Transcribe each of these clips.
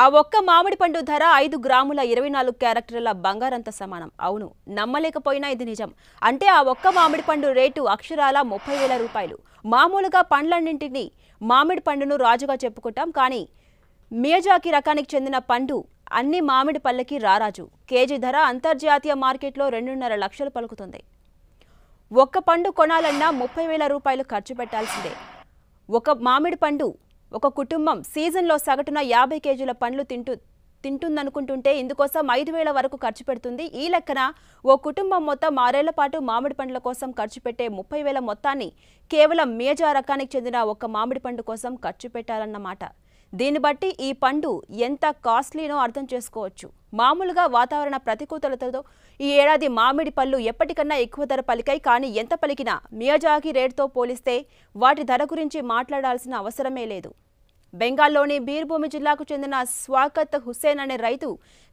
ఆ ఒక్క మామిడి పండు ధర ఐదు గ్రాముల ఇరవై నాలుగు క్యారెక్టర్ల బంగారంత సమానం అవును నమ్మలేకపోయినా ఇది నిజం అంటే ఆ ఒక్క మామిడి పండు రేటు అక్షరాల ముప్పై వేల రూపాయలు మామూలుగా పండ్లన్నింటినీ మామిడి పండును రాజుగా చెప్పుకుంటాం కానీ మేజాకి రకానికి చెందిన పండు అన్ని మామిడి పళ్ళకి రారాజు కేజీ ధర అంతర్జాతీయ మార్కెట్లో రెండున్నర లక్షలు పలుకుతుంది ఒక్క పండు కొనాలన్నా ముప్పై వేల రూపాయలు ఖర్చు పెట్టాల్సిందే ఒక మామిడి పండు ఒక కుటుంబం సీజన్లో సగటున యాభై కేజీల పండ్లు తింటూ తింటుందనుకుంటుంటే ఇందుకోసం ఐదు వేల వరకు ఖర్చు పెడుతుంది ఈ లెక్కన ఓ కుటుంబం మొత్తం ఆరేళ్ల పాటు మామిడి పండ్ల కోసం ఖర్చు పెట్టే ముప్పై వేల మొత్తాన్ని కేవలం మేజా రకానికి చెందిన ఒక మామిడి పండు కోసం ఖర్చు పెట్టాలన్నమాట దీన్ని బట్టి ఈ పండు ఎంత కాస్ట్లీనో అర్థం చేసుకోవచ్చు మామూలుగా వాతావరణ ప్రతికూలతలతో ఈ ఏడాది మామిడి పళ్ళు ఎప్పటికన్నా ఎక్కువ ధర పలికాయి కానీ ఎంత పలికినా మియాజాకి రేటుతో పోలిస్తే వాటి ధర గురించి మాట్లాడాల్సిన అవసరమే లేదు బెంగాల్లోని బీర్భూమి జిల్లాకు చెందిన స్వాగత్ హుస్సేన్ అనే రైతు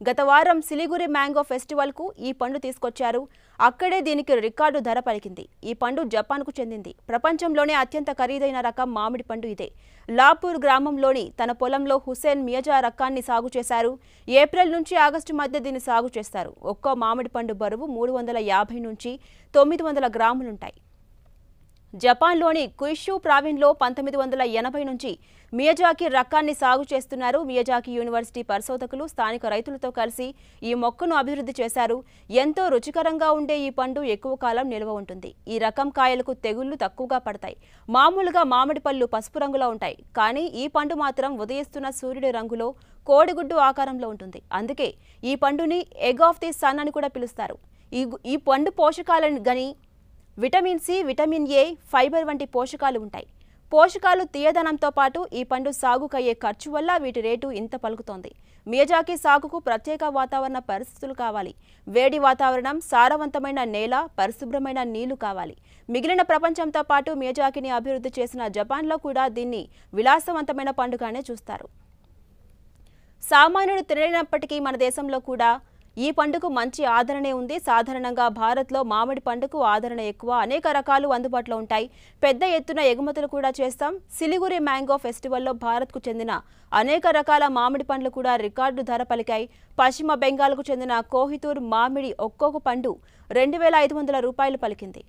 గత వారం సిలిగురి మ్యాంగో ఫెస్టివల్కు ఈ పండు తీసుకొచ్చారు అక్కడే దీనికి రికార్డు ధర పలికింది ఈ పండు జపాన్కు చెందింది ప్రపంచంలోనే అత్యంత ఖరీదైన రకం మామిడి పండు ఇదే లాపూర్ గ్రామంలోని తన పొలంలో హుస్సేన్ మియజా రకాన్ని సాగు చేశారు ఏప్రిల్ నుంచి ఆగస్టు మధ్య దీన్ని సాగు చేస్తారు ఒక్కో మామిడి పండు బరువు మూడు వందల యాభై నుంచి తొమ్మిది వందల గ్రాములుంటాయి జపాన్లోని కుయిషు ప్రావిన్లో పంతొమ్మిది వందల ఎనభై నుంచి మియజాకి రకాన్ని సాగు చేస్తున్నారు మియజాకి యూనివర్సిటీ పరిశోధకులు స్థానిక రైతులతో కలిసి ఈ మొక్కను అభివృద్ధి చేశారు ఎంతో రుచికరంగా ఉండే ఈ పండు ఎక్కువ కాలం నిల్వ ఉంటుంది ఈ రకం కాయలకు తెగుళ్లు తక్కువగా పడతాయి మామూలుగా మామిడి పళ్ళు పసుపు రంగులో ఉంటాయి కానీ ఈ పండు మాత్రం ఉదయిస్తున్న సూర్యుడి రంగులో కోడిగుడ్డు ఆకారంలో ఉంటుంది అందుకే ఈ పండుని ఎగ్ ఆఫ్ ది సన్ అని కూడా పిలుస్తారు ఈ ఈ పండు పోషకాలను గని vitamin C vitamin A fibre వంటి పోషకాలు ఉంటాయి పోషకాలు తీయదనంతో పాటు ఈ పండు సాగుకయ్యే ఖర్చు వల్ల వీటి రేటు ఇంత పలుకుతోంది మియజాకి సాగుకు ప్రత్యేక వాతావరణ పరిస్థితులు కావాలి వేడి వాతావరణం సారవంతమైన నేల పరిశుభ్రమైన నీళ్లు కావాలి మిగిలిన ప్రపంచంతో పాటు మియజాకిని అభివృద్ధి చేసిన జపాన్లో కూడా దీన్ని విలాసవంతమైన పండుగానే చూస్తారు సామాన్యుడు తినలేనప్పటికీ మన దేశంలో కూడా ఈ పండుగ మంచి ఆదరణే ఉంది సాధారణంగా భారత్లో మామిడి పండుగకు ఆదరణ ఎక్కువ అనేక రకాలు అందుబాటులో ఉంటాయి పెద్ద ఎత్తున ఎగుమతులు కూడా చేస్తాం సిలిగురి మ్యాంగో ఫెస్టివల్లో భారత్కు చెందిన అనేక రకాల మామిడి పండ్లు కూడా రికార్డు ధర పలికాయి పశ్చిమ బెంగాల్కు చెందిన కోహితూర్ మామిడి ఒక్కొక్క పండు రెండు వేల ఐదు వందల రూపాయలు పలికింది